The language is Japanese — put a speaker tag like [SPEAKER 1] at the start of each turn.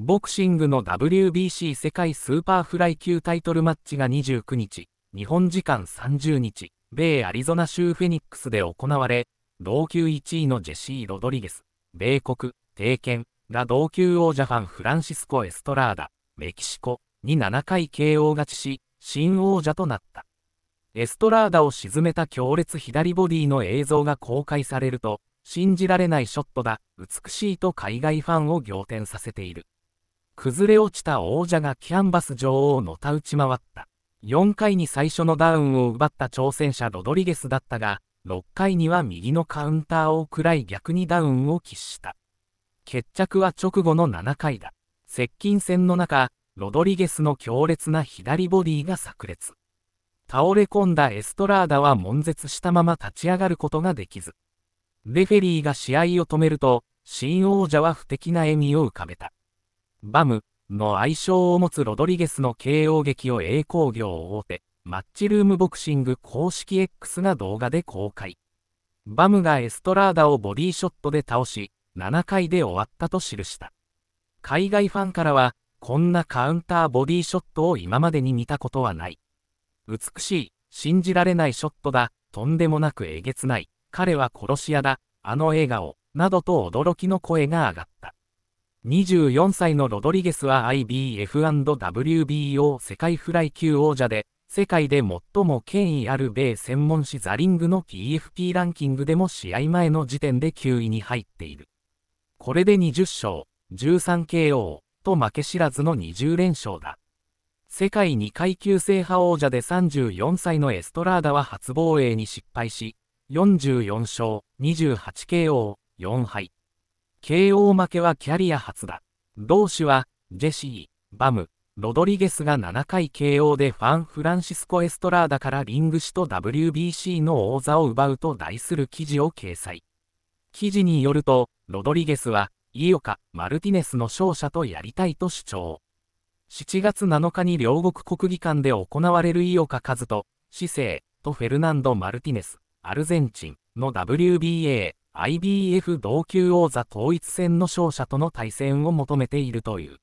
[SPEAKER 1] ボクシングの WBC 世界スーパーフライ級タイトルマッチが29日、日本時間30日、米アリゾナ州フェニックスで行われ、同級1位のジェシー・ロドリゲス、米国、帝拳が同級王者ファンフランシスコ・エストラーダ、メキシコに7回 KO 勝ちし、新王者となった。エストラーダを沈めた強烈左ボディの映像が公開されると、信じられないショットだ、美しいと海外ファンを仰天させている。崩れ落ちた王者がキャンバス女王のた打ち回った。4回に最初のダウンを奪った挑戦者ロドリゲスだったが、6回には右のカウンターを食らい逆にダウンを喫した。決着は直後の7回だ。接近戦の中、ロドリゲスの強烈な左ボディが炸裂。倒れ込んだエストラーダは悶絶したまま立ち上がることができず。レフェリーが試合を止めると、新王者は不敵な笑みを浮かべた。バムの愛称を持つロドリゲスの慶応劇を栄光業大手、マッチルームボクシング公式 X が動画で公開。バムがエストラーダをボディショットで倒し、7回で終わったと記した。海外ファンからは、こんなカウンターボディショットを今までに見たことはない。美しい、信じられないショットだ、とんでもなくえげつない、彼は殺し屋だ、あの笑顔、などと驚きの声が上がった。24歳のロドリゲスは IBF&WBO 世界フライ級王者で、世界で最も権威ある米専門誌ザリングの PFP ランキングでも試合前の時点で9位に入っている。これで20勝、13KO と負け知らずの20連勝だ。世界2階級制覇王者で34歳のエストラーダは初防衛に失敗し、44勝、28KO、4敗。KO 負けはキャリア初だ。同氏は、ジェシー、バム、ロドリゲスが7回 KO でファン・フランシスコ・エストラーダからリング氏と WBC の王座を奪うと題する記事を掲載。記事によると、ロドリゲスは、井岡、マルティネスの勝者とやりたいと主張。7月7日に両国国技館で行われる井岡和人、市政とフェルナンド・マルティネス、アルゼンチンの WBA IBF 同級王座統一戦の勝者との対戦を求めているという。